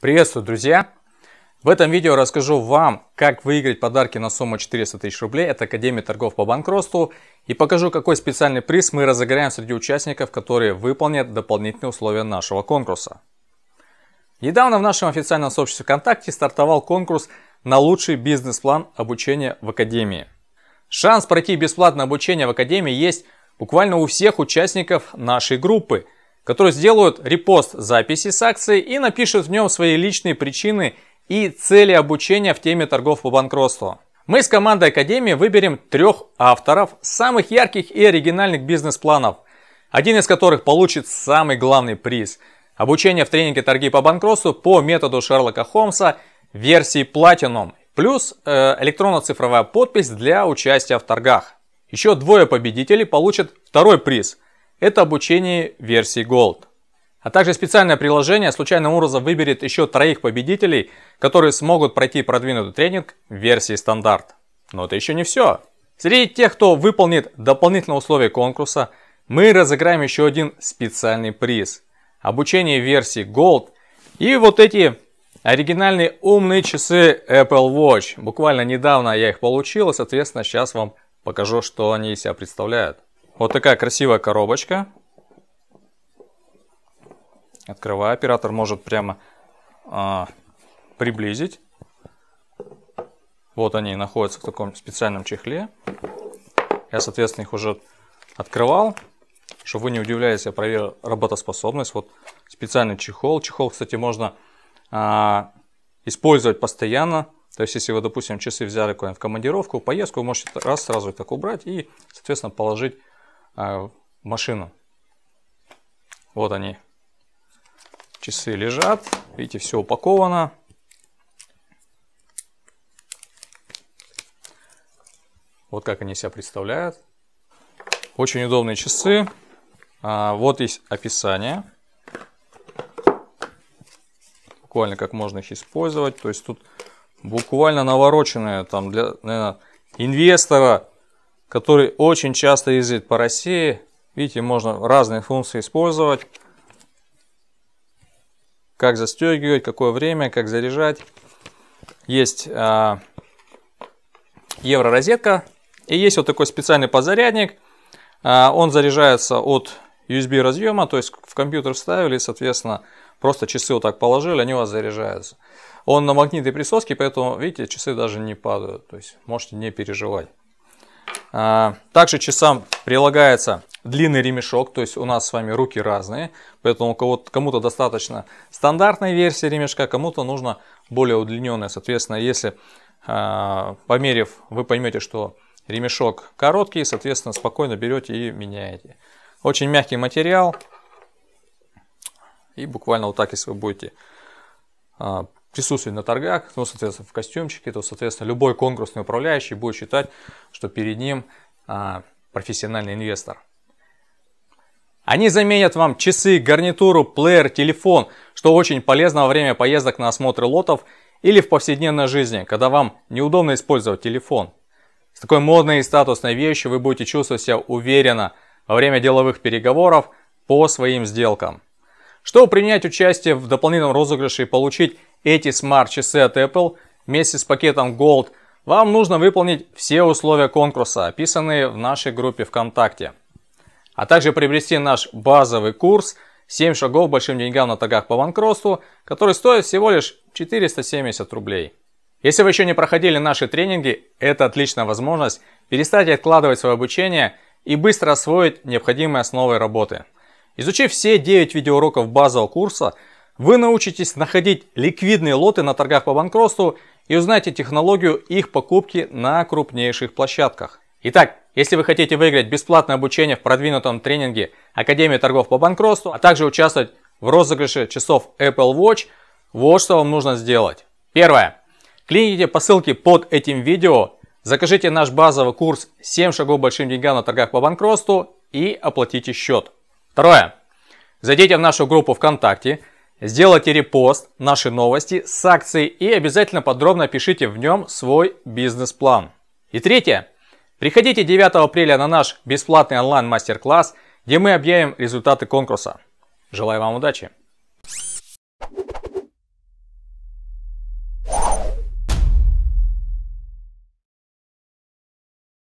Приветствую, друзья! В этом видео расскажу вам, как выиграть подарки на сумму 400 тысяч рублей от Академии торгов по банкротству и покажу, какой специальный приз мы разыграем среди участников, которые выполнят дополнительные условия нашего конкурса. Недавно в нашем официальном сообществе ВКонтакте стартовал конкурс на лучший бизнес-план обучения в Академии. Шанс пройти бесплатное обучение в Академии есть буквально у всех участников нашей группы – которые сделают репост записи с акцией и напишут в нем свои личные причины и цели обучения в теме торгов по банкротству. Мы с командой Академии выберем трех авторов самых ярких и оригинальных бизнес-планов, один из которых получит самый главный приз – обучение в тренинге торги по банкротству по методу Шерлока Холмса версии Platinum, плюс э, электронно-цифровая подпись для участия в торгах. Еще двое победителей получат второй приз – это обучение версии Gold. А также специальное приложение случайным образом выберет еще троих победителей, которые смогут пройти продвинутый тренинг в версии стандарт. Но это еще не все. Среди тех, кто выполнит дополнительные условия конкурса, мы разыграем еще один специальный приз. Обучение версии Gold и вот эти оригинальные умные часы Apple Watch. Буквально недавно я их получил и, соответственно, сейчас вам покажу, что они из себя представляют. Вот такая красивая коробочка. Открываю. Оператор может прямо а, приблизить. Вот они находятся в таком специальном чехле. Я, соответственно, их уже открывал. Чтобы вы не удивлялись, я проверил работоспособность. Вот специальный чехол. Чехол, кстати, можно а, использовать постоянно. То есть, если вы, допустим, часы взяли в командировку, в поездку, вы можете раз сразу их так убрать и, соответственно, положить а, машину. Вот они. Часы лежат. Видите, все упаковано. Вот как они себя представляют. Очень удобные часы. А, вот есть описание. Буквально как можно их использовать. То есть тут буквально навороченное там для наверное, инвестора который очень часто ездит по России. Видите, можно разные функции использовать. Как застегивать, какое время, как заряжать. Есть а, евророзетка. И есть вот такой специальный подзарядник. А, он заряжается от USB разъема, то есть в компьютер вставили, соответственно, просто часы вот так положили, они у вас заряжаются. Он на магнитной присоске, поэтому, видите, часы даже не падают, то есть можете не переживать. А, также часам прилагается длинный ремешок, то есть у нас с вами руки разные, поэтому кому-то достаточно стандартной версии ремешка, кому-то нужно более удлиненная. Соответственно, если а, померив, вы поймете, что ремешок короткий, соответственно, спокойно берете и меняете. Очень мягкий материал, и буквально вот так, если вы будете а, присутствует на торгах, ну, соответственно, в костюмчике, то, соответственно, любой конкурсный управляющий будет считать, что перед ним а, профессиональный инвестор. Они заменят вам часы, гарнитуру, плеер, телефон, что очень полезно во время поездок на осмотры лотов или в повседневной жизни, когда вам неудобно использовать телефон. С такой модной и статусной вещью вы будете чувствовать себя уверенно во время деловых переговоров по своим сделкам. Чтобы принять участие в дополнительном розыгрыше и получить эти смарт-часы от Apple вместе с пакетом Gold вам нужно выполнить все условия конкурса, описанные в нашей группе ВКонтакте, а также приобрести наш базовый курс 7 шагов к большим деньгам на торгах по банкротству, который стоит всего лишь 470 рублей. Если вы еще не проходили наши тренинги, это отличная возможность перестать откладывать свое обучение и быстро освоить необходимые основы работы. Изучив все 9 видеоуроков базового курса – вы научитесь находить ликвидные лоты на торгах по банкротству и узнаете технологию их покупки на крупнейших площадках. Итак, если вы хотите выиграть бесплатное обучение в продвинутом тренинге Академии торгов по банкротству, а также участвовать в розыгрыше часов Apple Watch, вот что вам нужно сделать. Первое. Кликните по ссылке под этим видео, закажите наш базовый курс 7 шагов большим деньгам на торгах по банкротству и оплатите счет. Второе. Зайдите в нашу группу ВКонтакте – Сделайте репост наши новости с акцией и обязательно подробно пишите в нем свой бизнес-план. И третье. Приходите 9 апреля на наш бесплатный онлайн мастер-класс, где мы объявим результаты конкурса. Желаю вам удачи!